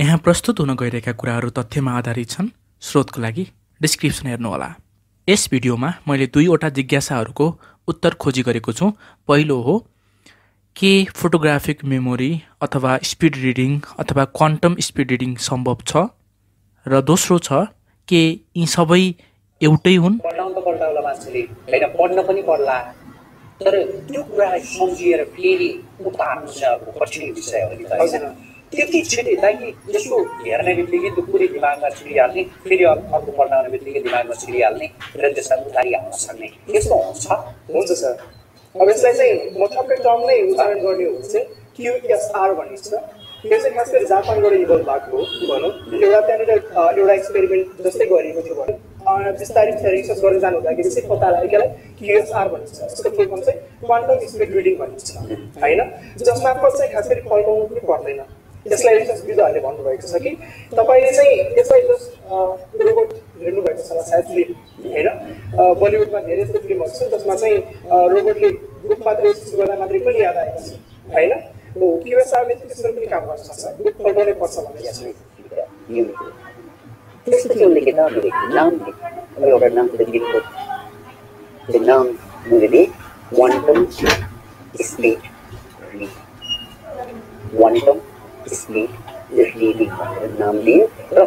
यहाँ प्रस्तुत हुन गइरहेका कुराहरू तथ्यमा आधारित छन् स्रोतको लागि डिस्क्रिप्सन हेर्नुहोला यस भिडियोमा मैले दुईवटा जिज्ञासाहरूको उत्तर खोजी गरेको छु पहिलो हो के फोटोग्राफिक मेमोरी अथवा स्पिड रिडिङ अथवा क्वान्टम स्पिड रिडिङ सम्भव छ र दोस्रो छ के यी सबै एउटै हुन् पढ्न पनि पर्ला तर त्यो कुरालाई सम्झिएर फेरि आउनु चाहिँ अब कठिन विषय हो त्यति छिटै ताकि यसो हेर्ने बित्तिकै त्यो पुरै दिमागमा छिरिहाल्ने फेरि अर्को पल्टाउने बित्तिकै दिमागमा छिरिहाल्ने र त्यसलाई उतारी हाल्न सक्ने यस्तो हुन्छ हुन्छ सर अब यसलाई चाहिँ म ठक्कै टर्म नै उदाहरण गर्ने हो भने चाहिँ क्युएसआर भनिन्छ यो चाहिँ खास गरी जापानबाट इभल्भ भएको हो भनौँ एउटा त्यहाँनिर एउटा एक्सपेरिमेन्ट जस्तै गरिएको थियो भनौँ बिस्तारै रिसर्च गर्दै जाँदाखेरि चाहिँ पत्ता लाग्यो यसलाई क्युएसआर भनिन्छ यसको फुल फर्म चाहिँ क्वान्टम स्पिड रिडिङ भनिन्छ होइन जसमा चाहिँ खास गरी फल्काउनु पनि पर्दैन यसलाई रिसर्च विधहरूले भन्नुभएको छ कि तपाईँले चाहिँ यसलाई जस रोबोट हेर्नुभएको छ सायद होइन बलिउडमा धेरै यस्तो फिल्महरू छन् जसमा चाहिँ रोबोटले ग्रुप मात्रै मात्रै पनि याद आएको छ होइन काम पर्छ नाम एउटा इसलिए इसलिए दिखाकर नाम दिए र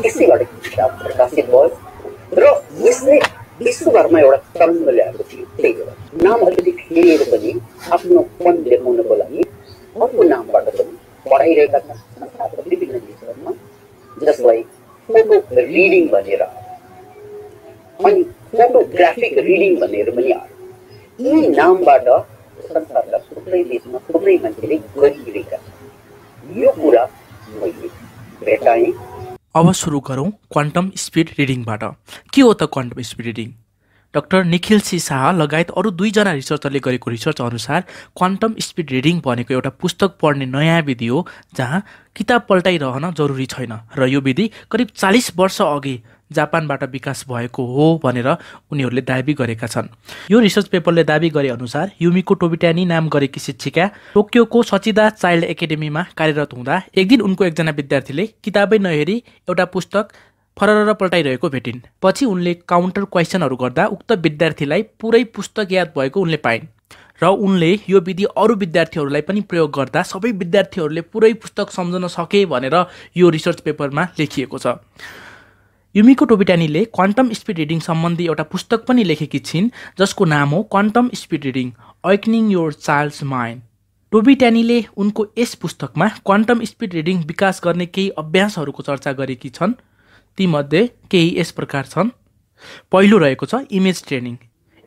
त्यसैबाट किताब प्रकाशित भयो र यसले विश्वभरमा एउटा तरङ्ग ल्याएको थियो त्यही भएर नाम अलिकति फेरिएर पनि आफ्नो पन देखाउनको लागि अर्को नामबाट पनि पढाइरहेका छन् विभिन्न देशहरूमा जसलाई फोटो रिडिङ भनेर अनि फोटोग्राफिक रिडिङ भनेर पनि आयो यी नामबाट संसारका थुप्रै देशमा थुप्रै मान्छेले गरिरहेका छन् यो कुरा मैले भेटाएँ अब सुरु गरौँ क्वान्टम स्पिड रिडिङबाट के हो त quantum speed reading doctor Nikhil C Shah लगायत अरू दुईजना रिसर्चरले गरेको रिसर्च अनुसार क्वान्टम स्पिड रिडिङ भनेको एउटा पुस्तक पढ्ने नयाँ विधि हो जहाँ किताब पल्टाइरहन जरुरी छैन र यो विधि करिब चालिस वर्ष अघि जापानबाट विकास भएको हो भनेर उनीहरूले दावी गरेका छन् यो रिसर्च पेपरले दावी गरे अनुसार युमिको टोबिटानी नाम गरेकी शिक्षिका टोकियोको सचिदा चाइल्ड एकाडेमीमा कार्यरत हुँदा एक दिन उनको एकजना विद्यार्थीले किताबै नहेरी एउटा पुस्तक फरर पल्टाइरहेको भेटिन् पछि उनले काउन्टर क्वेसनहरू गर्दा उक्त विद्यार्थीलाई पुरै पुस्तक याद भएको उनले पाइन् र उनले यो विधि अरू विद्यार्थीहरूलाई पनि प्रयोग गर्दा सबै विद्यार्थीहरूले पुरै पुस्तक सम्झन सके भनेर यो रिसर्च पेपरमा लेखिएको छ युमिको टोबिटानीले क्वान्टम स्पिड रिडिङ सम्बन्धी एउटा पुस्तक पनि लेखेकी छिन् जसको नाम हो quantum speed reading awakening your child's mind टोबिट्यानीले उनको यस पुस्तकमा क्वान्टम स्पिड रिडिङ विकास गर्ने केही अभ्यासहरूको चर्चा गरेकी छन् तीमध्ये केही यस प्रकार छन् पहिलो रहेको छ इमेज ट्रेनिङ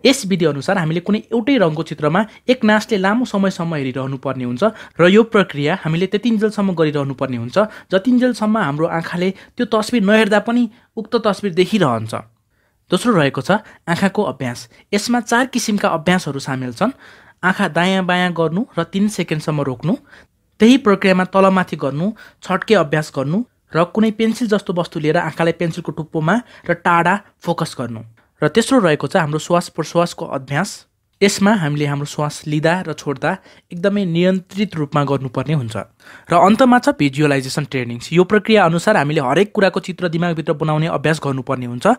यस विधिअनुसार हामीले कुनै एउटै रङको चित्रमा एक नासले लामो समयसम्म हेरिरहनु पर्ने हुन्छ र यो प्रक्रिया हामीले त्यतिन्जेलसम्म गरिरहनु पर्ने हुन्छ जतिन्जेलसम्म हाम्रो आँखाले त्यो तस्बिर नहेर्दा पनि उक्त तस्बिर देखिरहन्छ दोस्रो रहेको छ आँखाको अभ्यास यसमा चार किसिमका अभ्यासहरू सामेल छन् आँखा दायाँ बायाँ गर्नु र तिन सेकेन्डसम्म रोक्नु त्यही प्रक्रियामा तलमाथि गर्नु छट्के अभ्यास गर्नु र कुनै पेन्सिल जस्तो वस्तु लिएर आँखालाई पेन्सिलको टुप्पोमा र टाढा फोकस गर्नु र तेस्रो रहेको छ हाम्रो श्वास प्रश्वासको अभ्यास यसमा हामीले हाम्रो श्वास लिँदा र छोड्दा एकदमै नियन्त्रित रूपमा गर्नुपर्ने हुन्छ र अन्तमा छ भिजुअलाइजेसन ट्रेनिङ्स यो प्रक्रिया अनुसार हामीले हरेक कुराको चित्र दिमागभित्र बनाउने अभ्यास गर्नुपर्ने हुन्छ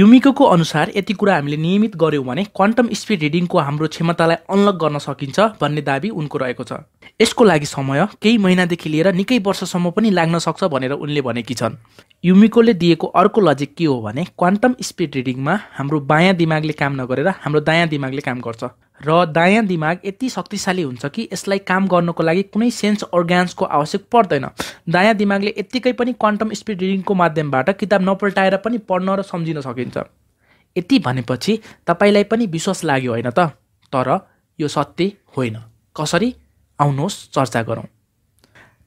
युमिको अनुसार यति कुरा हामीले नियमित गऱ्यौँ भने क्वान्टम स्पिड रिडिङको हाम्रो क्षमतालाई अनलक गर्न सकिन्छ भन्ने दावी उनको रहेको छ यसको लागि समय केही महिनादेखि लिएर निकै वर्षसम्म पनि लाग्न सक्छ भनेर उनले भनेकी छन् युमिकोले दिएको अर्को लजिक के हो भने क्वान्टम स्पिड रिडिङमा हाम्रो बायाँ दिमागले काम नगरेर हाम्रो दायाँ दिमागले काम गर्छ र दायाँ दिमाग यति शक्तिशाली हुन्छ कि यसलाई काम गर्नको लागि कुनै सेन्स अर्ग्यान्सको आवश्यक पर्दैन दायाँ दिमागले यत्तिकै पनि क्वान्टम स्पिड रिडिङको माध्यमबाट किताब नपल्टाएर पनि पढ्न र सम्झिन सकिन्छ यति भनेपछि तपाईँलाई पनि विश्वास लाग्यो होइन त तर यो सत्य होइन कसरी आउनुहोस् चर्चा गरौँ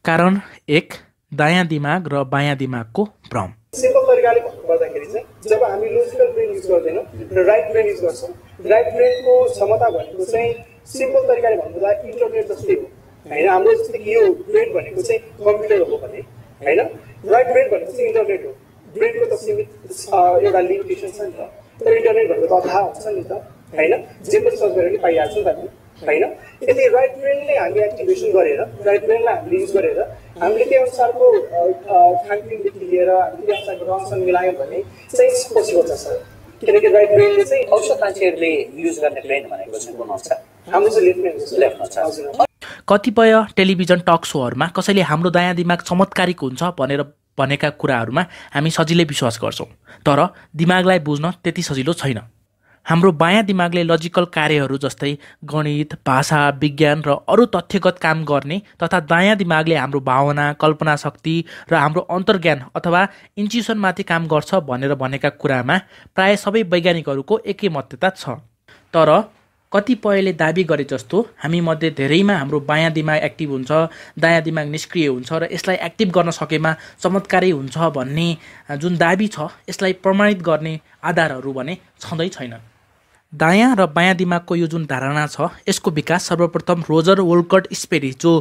कारण एक दायाँ दिमाग र बायाँ दिमागको भ्रम सिम्पल तरिकाले गर्दाखेरि चाहिँ जब हामी लोजिकल ब्रेन युज गर्दैनौँ र राइट ब्रेन युज गर्छौँ राइट ब्रेनको क्षमता भनेको चाहिँ सिम्पल तरिकाले भन्नुपर्दा इन्टरनेट जस्तै हो होइन हाम्रो जस्तो कि यो ब्रेन भनेको चाहिँ कम्प्युटर हो भने होइन राइट ब्रेन भनेको चाहिँ इन्टरनेट हो ब्रेनको त सीमित एउटा लिमिटेसन छ नि त तर इन्टरनेट भनेको त थाहा हुन्छ नि त होइन जे पनि सर्च गरेर पनि पाइहाल्छ नि त हामी होइन यदि राइट ब्रेनले हामी एक्टिभेसन गरेर राइट ब्रेनलाई हामीले युज गरेर हामीले त्यो अनुसारको खानपिनदेखि लिएर हामीले त्यो अनुसारको रङसन मिलायौँ भने चाहिँ पोसिबल छ सर किनकि राइट ब्रेनले चाहिँ औषध मान्छेहरूले युज गर्ने ब्रेन भनेको चाहिँ बनाउँछ हुन्छ हाम्रो चाहिँ लेफ्ट ब्रेन लेफ्ट हुन्छ कतिपय टेलिभिजन टक सोहरूमा कसैले हाम्रो दायाँ दिमाग चमत्कारिक हुन्छ भनेर भनेका कुराहरूमा हामी सजिलै विश्वास गर्छौँ तर दिमागलाई बुझ्न त्यति सजिलो छैन हाम्रो बायाँ दिमागले लजिकल कार्यहरू जस्तै गणित भाषा विज्ञान र अरू तथ्यगत काम गर्ने तथा दायाँ दिमागले हाम्रो भावना कल्पना शक्ति र हाम्रो अन्तर्ज्ञान अथवा इन्च्युसनमाथि काम गर्छ भनेर भनेका कुरामा प्राय सबै वैज्ञानिकहरूको एकैमत्यता छ तर कतिपयले दाबी गरे जस्तो हामीमध्ये धेरैमा हाम्रो बायाँ दिमाग एक्टिभ हुन्छ दायाँ दिमाग निष्क्रिय हुन्छ र यसलाई एक्टिभ गर्न सकेमा चमत्कारै हुन्छ भन्ने जुन दाबी छ यसलाई प्रमाणित गर्ने आधारहरू भने छँदै छैनन् दायाँ र बायाँ दिमागको यो जुन धारणा छ यसको विकास सर्वप्रथम रोजर वोल्कट स्पेरी जो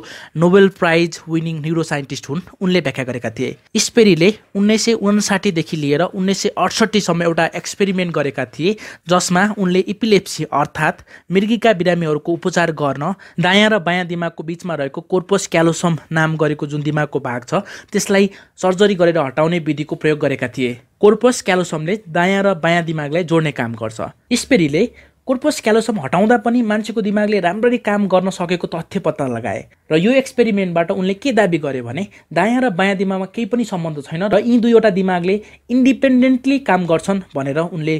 नोबेल प्राइज विनिङ न्युरो हुन् उनले व्याख्या गरेका थिए स्पेरीले उन्नाइस सय उन्साठीदेखि लिएर उन्नाइस सय अडसट्ठीसम्म एउटा एक्सपेरिमेन्ट गरेका थिए जसमा उनले इपिलेप्सी अर्थात् मृगीका बिरामीहरूको उपचार गर्न दायाँ र बायाँ दिमागको बिचमा रहेको कोर्पस क्यालोसम नाम गरेको जुन दिमागको भाग छ त्यसलाई सर्जरी गरेर हटाउने विधिको प्रयोग गरेका थिए कोर्पस क्यालोसमले दायाँ र बायाँ दिमागलाई जोड्ने काम गर्छ स्पेरीले कोर्पस क्यालोसम हटाउँदा पनि मान्छेको दिमागले राम्ररी काम गर्न सकेको तथ्य पत्ता लगाए र यो एक्सपेरिमेन्टबाट उनले के दाबी गरे भने दायाँ र बायाँ दिमागमा केही पनि सम्बन्ध छैन र यी दुईवटा दिमागले इन्डिपेन्डेन्टली काम गर्छन् भनेर उनले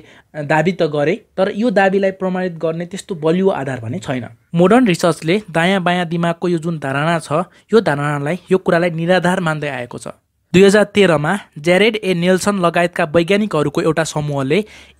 दाबी त गरे तर यो दाबीलाई प्रमाणित गर्ने त्यस्तो बलियो आधार भने छैन मोडर्न रिसर्चले दायाँ बायाँ दिमागको यो जुन धारणा छ यो धारणालाई यो कुरालाई निराधार मान्दै आएको छ दुई हजार तेह्रमा ज्यारेड ए नेल्सन लगायतका वैज्ञानिकहरूको एउटा समूहले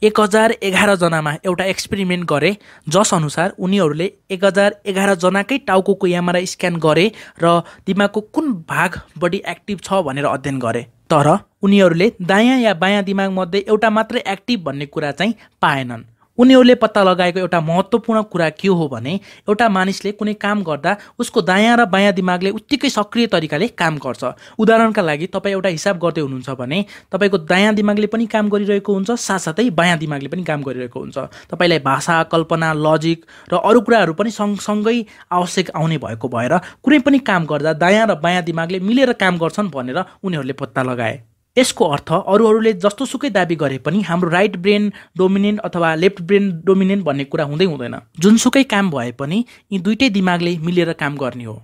एक हजार एघारजनामा एउटा एक्सपेरिमेन्ट गरे जसअनुसार उनीहरूले एक हजार एघारजनाकै टाउको यामारा स्क्यान गरे र दिमागको कुन भाग बढी एक्टिभ छ भनेर अध्ययन गरे तर उनीहरूले दायाँ या बायाँ दिमागमध्ये एउटा मात्रै एक्टिभ भन्ने कुरा चाहिँ पाएनन् उनीहरूले पत्ता लगाएको एउटा महत्त्वपूर्ण कुरा के हो भने एउटा मानिसले कुनै काम गर्दा उसको दायाँ र बायाँ दिमागले उत्तिकै सक्रिय तरिकाले काम गर्छ उदाहरणका लागि तपाईँ एउटा हिसाब गर्दै हुनुहुन्छ भने तपाईँको दायाँ दिमागले पनि काम गरिरहेको हुन्छ साथसाथै बायाँ दिमागले पनि काम गरिरहेको हुन्छ तपाईँलाई भाषा कल्पना लजिक र अरू कुराहरू पनि सँगसँगै आवश्यक आउने भएको भएर कुनै पनि काम गर्दा दायाँ र बायाँ दिमागले मिलेर काम गर्छन् भनेर उनीहरूले पत्ता लगाए यसको अर्थ अरू अरूले सुकै दाबी गरे पनि हाम्रो राइट ब्रेन डोमिनेन्ट अथवा लेफ्ट ब्रेन डोमिनेन्ट भन्ने कुरा हुँदै हुँदैन जुनसुकै काम भए पनि यी दुइटै दिमागले मिलेर काम गर्ने हो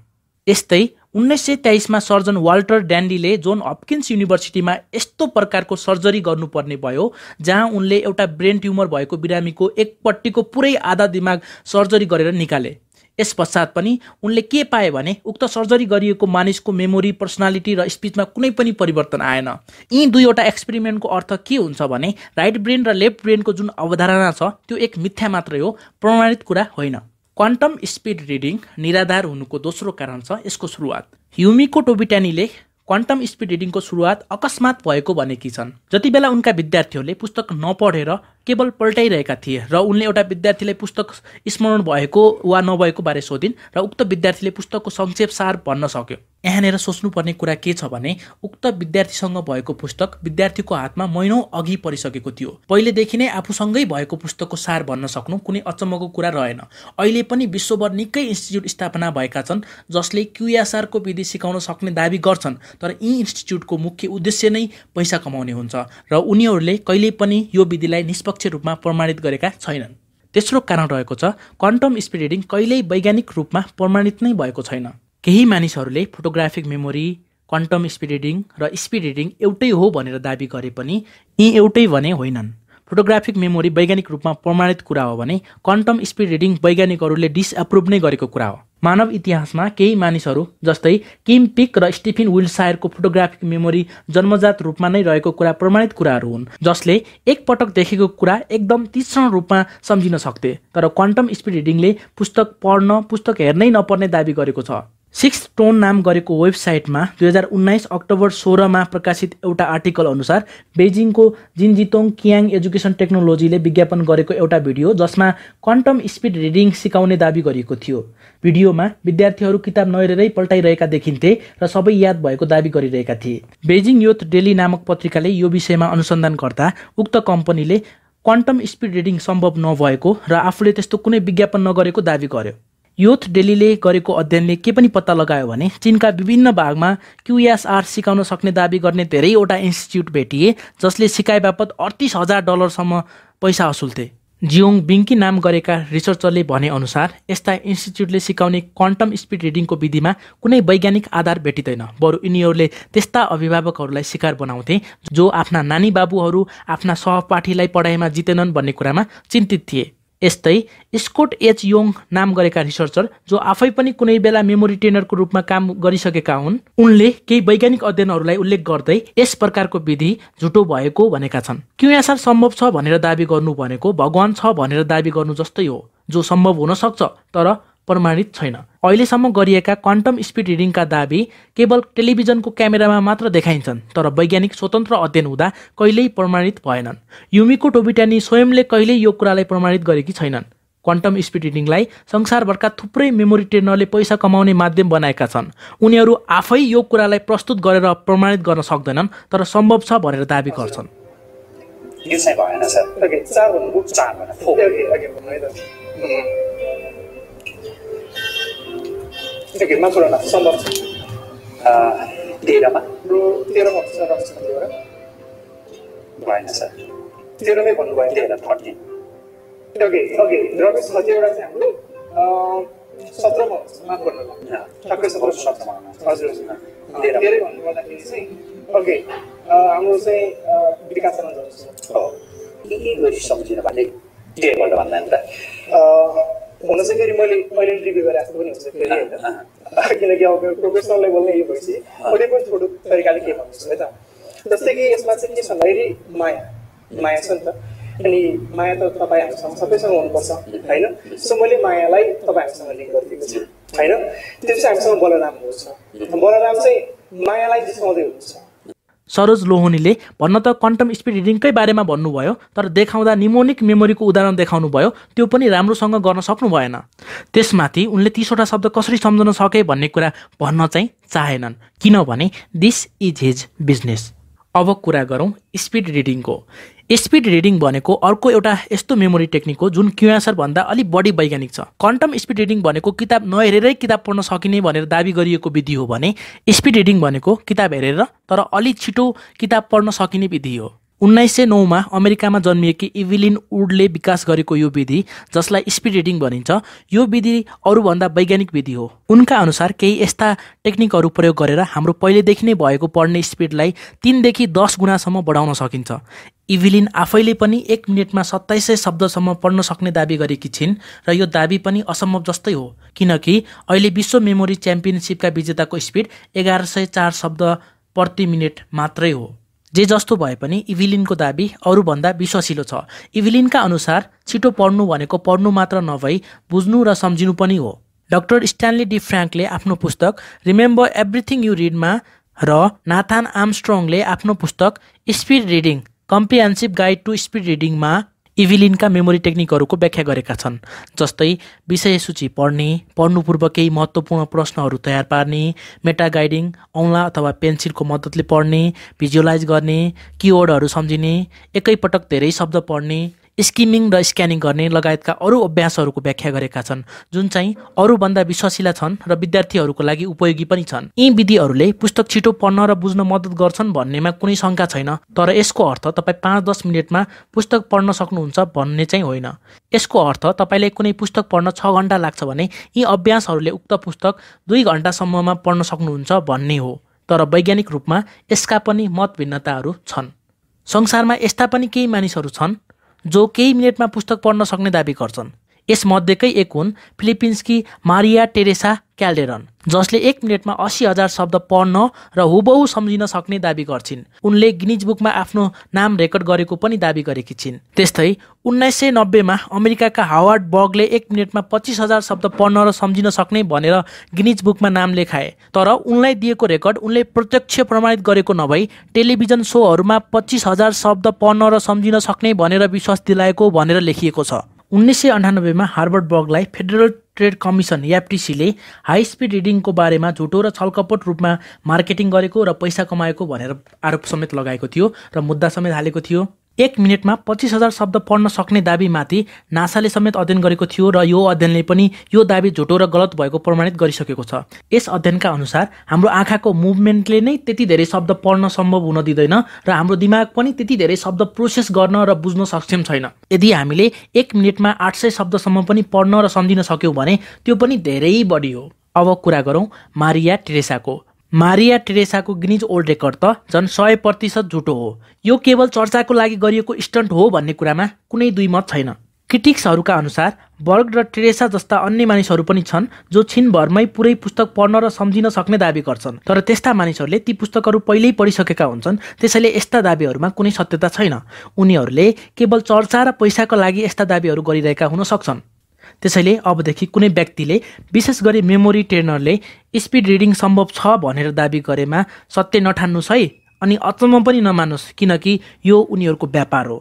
यस्तै उन्नाइस सय तेइसमा सर्जन वाल्टर ड्यान्डीले जोन हप्किन्स युनिभर्सिटीमा यस्तो प्रकारको सर्जरी गर्नुपर्ने भयो जहाँ उनले एउटा ब्रेन ट्युमर भएको बिरामीको एकपट्टिको पुरै आधा दिमाग सर्जरी गरेर निकाले यस पश्चात पनि उनले के पाए भने उक्त सर्जरी गरिएको मानिसको मेमोरी पर्सनालिटी र स्पिचमा कुनै पनि परिवर्तन आएन यी दुईवटा एक्सपेरिमेन्टको अर्थ के हुन्छ भने राइट ब्रेन र लेफ्ट ब्रेनको जुन अवधारणा छ त्यो एक मिथ्या मात्रै हो प्रमाणित कुरा होइन क्वान्टम स्पिड रिडिङ निराधार हुनुको दोस्रो कारण छ यसको सुरुवात ह्युमिको टोबिटानीले क्वान्टम स्पिड रिडिङको सुरुवात अकस्मात भएको भनेकी छन् जति बेला उनका विद्यार्थीहरूले पुस्तक नपढेर केवल पल्टाइरहेका थिए र उनले एउटा विद्यार्थीलाई पुस्तक स्मरण भएको वा नभएको बारे सोधिन् र उक्त विद्यार्थीले पुस्तकको संक्षेप सार भन्न सक्यो यहाँनिर सोच्नुपर्ने कुरा के छ भने उक्त विद्यार्थीसँग भएको पुस्तक विद्यार्थीको हातमा महिनौ अघि परिसकेको थियो पहिलेदेखि नै आफूसँगै भएको पुस्तकको सार भन्न सक्नु कुनै अचम्मको कुरा रहेन अहिले पनि विश्वभर निकै इन्स्टिच्युट स्थापना भएका छन् जसले क्युएसआरको विधि सिकाउन सक्ने दावी गर्छन् तर यी इन्स्टिच्युटको मुख्य उद्देश्य नै पैसा कमाउने हुन्छ र उनीहरूले कहिले पनि यो विधिलाई निष्पक्ष रूपमा प्रमाणित गरेका छैनन् तेस्रो कारण रहेको छ क्वान्टम स्पिड रिडिङ कहिल्यै वैज्ञानिक रूपमा प्रमाणित नै भएको छैन केही मानिसहरूले photographic memory quantum speed reading र स्पिड रिडिङ एउटै हो भनेर दावी गरे पनि यी एउटै भने होइनन् फोटोग्राफिक मेमोरी वैज्ञानिक रूपमा प्रमाणित कुरा हो भने क्वान्टम स्पिड रिडिङ वैज्ञानिकहरूले डिसएप्रुभ नै गरेको कुरा हो मानव इतिहासमा केही मानिसहरू जस्तै किम पिक र स्टिफिन विल्सायरको फोटोग्राफिक मेमोरी जन्मजात रूपमा नै रहेको कुरा प्रमाणित कुराहरू हुन् जसले एकपटक देखेको कुरा एकदम तीक्ष्ण रूपमा सम्झिन सक्थे तर क्वान्टम स्पिड रिडिङले पुस्तक पढ्न पुस्तक हेर्नै नपर्ने दावी गरेको छ सिक्स टोन नाम गरेको वेबसाइटमा दुई हजार उन्नाइस अक्टोबर सोह्रमा प्रकाशित एउटा आर्टिकल अनुसार बेजिङको जिन्जितोङ कियाङ एजुकेसन टेक्नोलोजीले विज्ञापन गरेको एउटा भिडियो जसमा क्वान्टम स्पिड रिडिङ सिकाउने दावी गरिएको थियो भिडियोमा विद्यार्थीहरू किताब नहेरेरै पल्टाइरहेका देखिन्थे र सबै याद भएको दावी गरिरहेका थिए बेजिङ युथ डेली नामक पत्रिकाले यो विषयमा अनुसन्धान गर्दा उक्त कम्पनीले क्वान्टम स्पिड रिडिङ सम्भव नभएको र आफूले त्यस्तो कुनै विज्ञापन नगरेको दावी गर्यो योथ डेलीले गरेको अध्ययनले के पनि पत्ता लगायो भने चिनका विभिन्न भागमा क्युएसआर सिकाउन सक्ने दावी गर्ने धेरैवटा इन्स्टिच्युट भेटिए जसले सिकाए बापत अडतिस हजार डलरसम्म पैसा असुल्थे जियोङ बिङ्की नाम गरेका रिसर्चरले भनेअनुसार यस्ता इन्स्टिच्युटले सिकाउने क्वान्टम स्पिड रिडिङको विधिमा कुनै वैज्ञानिक आधार भेटिँदैन बरु यिनीहरूले त्यस्ता अभिभावकहरूलाई शिकार बनाउँथे जो आफ्ना नानी बाबुहरू आफ्ना सहपाठीलाई पढाइमा जितेनन् भन्ने कुरामा चिन्तित थिए यस्तै स्कोट एच योङ नाम गरेका रिसर्चर जो आफै पनि कुनै बेला मेमोरी ट्रेनरको रूपमा काम गरिसकेका हुन् उनले केही वैज्ञानिक अध्ययनहरूलाई उल्लेख गर्दै यस प्रकारको विधि झुटो भएको भनेका छन् क्युएसआर सम्भव छ भनेर दावी गर्नु भनेको भगवान छ भनेर दावी गर्नु जस्तै हो जो सम्भव हुन सक्छ तर प्रमाणित छैन अहिलेसम्म गरिएका क्वान्टम स्पिड रिडिङका दावी केवल टेलिभिजनको क्यामेरामा मात्र देखाइन्छन् तर वैज्ञानिक स्वतन्त्र अध्ययन हुँदा कहिल्यै प्रमाणित भएनन् युमिको टोबिटानी स्वयंले कहिल्यै यो कुरालाई प्रमाणित गरेकी छैनन् क्वान्टम स्पिड रिडिङलाई संसारभरका थुप्रै मेमोरी ट्रेनरले पैसा कमाउने माध्यम बनाएका छन् उनीहरू आफै यो कुरालाई प्रस्तुत गरेर प्रमाणित गर्न सक्दैनन् तर सम्भव छ भनेर दावी गर्छन् यो चाहिँ भएन सर चार चार सेकेन्डमा सोह्रमा सम्भव छ तेह्रमा लु तेह्रमा सम्भव छ कतिवटा भएन सर तेह्रमै भन्नुभयो तेह्र थर्टी ओके ओके रमेश कतिवटा चाहिँ हाम्रो सत्रमा सत्र सत्रमा हजुर भन्नु चाहिँ ओके हाम्रो चाहिँ के भने हुन चाहिँ फेरि मैले मैले रिभ्यू गरेर आएको पनि हुन्छ फेरि होइन किनकि अब प्रोफेसनल लेभलमा यो भएपछि कुनै पनि छोटो तरिकाले के भन्नुहोस् है त जस्तै कि यसमा चाहिँ के छ भन्दाखेरि माया माया छ नि त अनि माया त तपाईँ हामीसँग सबैसँग हुनुपर्छ होइन सो मैले मायालाई तपाईँहरूसँग लिङ्क गरिदिएको छु होइन त्यो चाहिँ हामीसँग बलराम हुनुहुन्छ बलराम चाहिँ मायालाई जिस्काउँदै हुनुहुन्छ सरोज लोहनीले भन्न त क्वान्टम स्पिड रिडिङकै बारेमा भन्नुभयो तर देखाउँदा निमोनिक मेमोरीको उदाहरण देखाउनु भयो त्यो पनि राम्रोसँग गर्न सक्नु भएन त्यसमाथि उनले तिसवटा शब्द कसरी सम्झन सके भन्ने कुरा भन्न चाहिँ चाहेनन् किनभने दिस इज हिज बिजनेस अब कुरा गरौँ स्पिड रिडिङको स्पिड रिडिङ भनेको अर्को एउटा यस्तो मेमोरी टेक्निक हो जुन क्युआसरभन्दा अलिक बढी वैज्ञानिक छ क्वान्टम स्पिड रिडिङ भनेको किताब नहेरेरै किताब पढ्न सकिने भनेर दावी गरिएको विधि हो भने स्पिड रिडिङ भनेको किताब हेरेर तर अलिक छिटो किताब पढ्न सकिने विधि हो उन्नाइस सय नौमा अमेरिकामा जन्मिएकी इभिलिन वुडले विकास गरेको यो विधि जसलाई स्पिड रिडिङ भनिन्छ यो विधि अरूभन्दा वैज्ञानिक विधि हो उनका अनुसार केही यस्ता टेक्निकहरू प्रयोग गरेर हाम्रो पहिलेदेखि नै भएको पढ्ने स्पिडलाई तिनदेखि दस गुणासम्म बढाउन सकिन्छ इभिलिन आफैले पनि एक मिनटमा सत्ताइस सय शब्दसम्म पढ्न सक्ने दावी गरेकी छिन् र यो दावी पनि असम्भव जस्तै हो किनकि अहिले विश्व मेमोरी च्याम्पियनसिपका विजेताको स्पिड एघार सय चार शब्द प्रति मिनट मात्रै हो जे जस्तो भए पनि इभिलिनको दाबी अरूभन्दा विश्वासिलो छ इभिलिनका अनुसार छिटो पढ्नु भनेको पढ्नु मात्र नभई बुझ्नु र सम्झिनु पनि हो डाक्टर स्ट्यानली डी फ्रेङ्कले आफ्नो पुस्तक रिमेम्बर एभ्रिथिङ यु रिडमा र नाथान आर्मस्ट्रङले आफ्नो पुस्तक speed reading comprehensive guide to speed रिडिङमा इभिलिनका मेमोरी टेक्निकहरूको व्याख्या गरेका छन् जस्तै विषय सूची पढ्ने पढ्नुपूर्व केही महत्त्वपूर्ण प्रश्नहरू तयार पार्ने मेटा गाइडिङ औँला अथवा पेन्सिलको मद्दतले पढ्ने भिजुअलाइज गर्ने किवर्डहरू सम्झिने एकैपटक धेरै शब्द पढ्ने स्किमिङ र स्क्यानिङ गर्ने लगायतका अरू अभ्यासहरूको व्याख्या गरेका छन् जुन चाहिँ अरूभन्दा विश्वसिला छन् र विद्यार्थीहरूको लागि उपयोगी पनि छन् यी विधिहरूले पुस्तक छिटो पढ्न र बुझ्न मद्दत गर्छन् भन्नेमा कुनै शङ्का छैन तर यसको अर्थ तपाईँ पाँच दस मिनटमा पुस्तक पढ्न सक्नुहुन्छ भन्ने चाहिँ होइन यसको अर्थ तपाईँलाई कुनै पुस्तक पढ्न छ घन्टा लाग्छ भने यी अभ्यासहरूले उक्त पुस्तक दुई घन्टासम्ममा पढ्न सक्नुहुन्छ भन्ने हो तर वैज्ञानिक रूपमा यसका पनि मतभिन्नताहरू छन् संसारमा यस्ता पनि केही मानिसहरू छन् जो केही मिनटमा पुस्तक पढ्न सक्ने दावी गर्छन् यसमध्येकै एक हुन् फिलिपिन्सकी मारिया टेरेसा क्यालडेरन जसले एक मिनटमा अस्सी हजार शब्द पढ्न र हुबहु सम्झिन सक्ने दावी गर्छिन् उनले गिनिज बुकमा आफ्नो नाम रेकर्ड गरेको पनि दावी गरेकी छिन् त्यस्तै उन्नाइस सय नब्बेमा अमेरिकाका हावार्ड बर्गले एक मिनटमा पच्चिस हजार शब्द पढ्न र सम्झिन सक्ने भनेर गिनिज बुकमा नाम लेखाए तर उनलाई दिएको रेकर्ड उनले प्रत्यक्ष प्रमाणित गरेको नभई टेलिभिजन सोहरूमा पच्चिस हजार शब्द पढ्न र सम्झिन सक्ने भनेर विश्वास दिलाएको भनेर लेखिएको छ उन्नाइस सय अन्ठानब्बेमा हार्बर्ड बर्गलाई फेडरल ट्रेड कमिसन एफटिसीले हाई स्पिड रिडिङको बारेमा झुटो र छलकपट रूपमा मार्केटिङ गरेको र पैसा कमाएको भनेर आरोप समेत लगाएको थियो र मुद्दा समेत हालेको थियो एक मिनटमा पच्चिस हजार शब्द पढ्न सक्ने दाबीमाथि नासाले समेत अध्ययन गरेको थियो र यो अध्ययनले पनि यो दाबी झुटो र गलत भएको प्रमाणित गरिसकेको छ यस अध्ययनका अनुसार हाम्रो आँखाको मुभमेन्टले नै त्यति धेरै शब्द पढ्न सम्भव हुन दिँदैन र हाम्रो दिमाग पनि त्यति धेरै शब्द प्रोसेस गर्न र बुझ्न सक्षम छैन यदि हामीले एक मिनटमा आठ सय शब्दसम्म पनि पढ्न र सम्झिन सक्यौँ भने त्यो पनि धेरै बढी हो अब कुरा गरौँ मारिया टेरेसाको मारिया टेरेसाको गिनिज ओल्ड रेकर्ड त झन् सय प्रतिशत झुटो हो यो केवल चर्चाको लागि गरिएको स्टन्ट हो भन्ने कुरामा कुनै दुई मत छैन क्रिटिक्सहरूका अनुसार बर्ग र टेरेसा जस्ता अन्य मानिसहरू पनि छन् जो छिनभरमै पुरै पुस्तक पढ्न र सम्झिन सक्ने दावी गर्छन् तर त्यस्ता मानिसहरूले ती पुस्तकहरू पहिल्यै पढिसकेका हुन्छन् त्यसैले यस्ता दावीहरूमा कुनै सत्यता छैन उनीहरूले केवल चर्चा र पैसाको लागि यस्ता दावीहरू गरिरहेका हुन सक्छन् त्यसैले अबदेखि कुनै व्यक्तिले विशेष गरी मेमोरी ट्रेनरले स्पिड रिडिङ सम्भव छ भनेर दावी गरेमा सत्य नठान्नुहोस् है अनि अचम्म पनि नमान्नुहोस् किनकि यो उनीहरूको व्यापार हो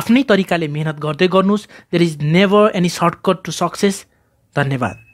आफ्नै तरिकाले मेहनत गर्दै गर्नुहोस् there is never any shortcut to success धन्यवाद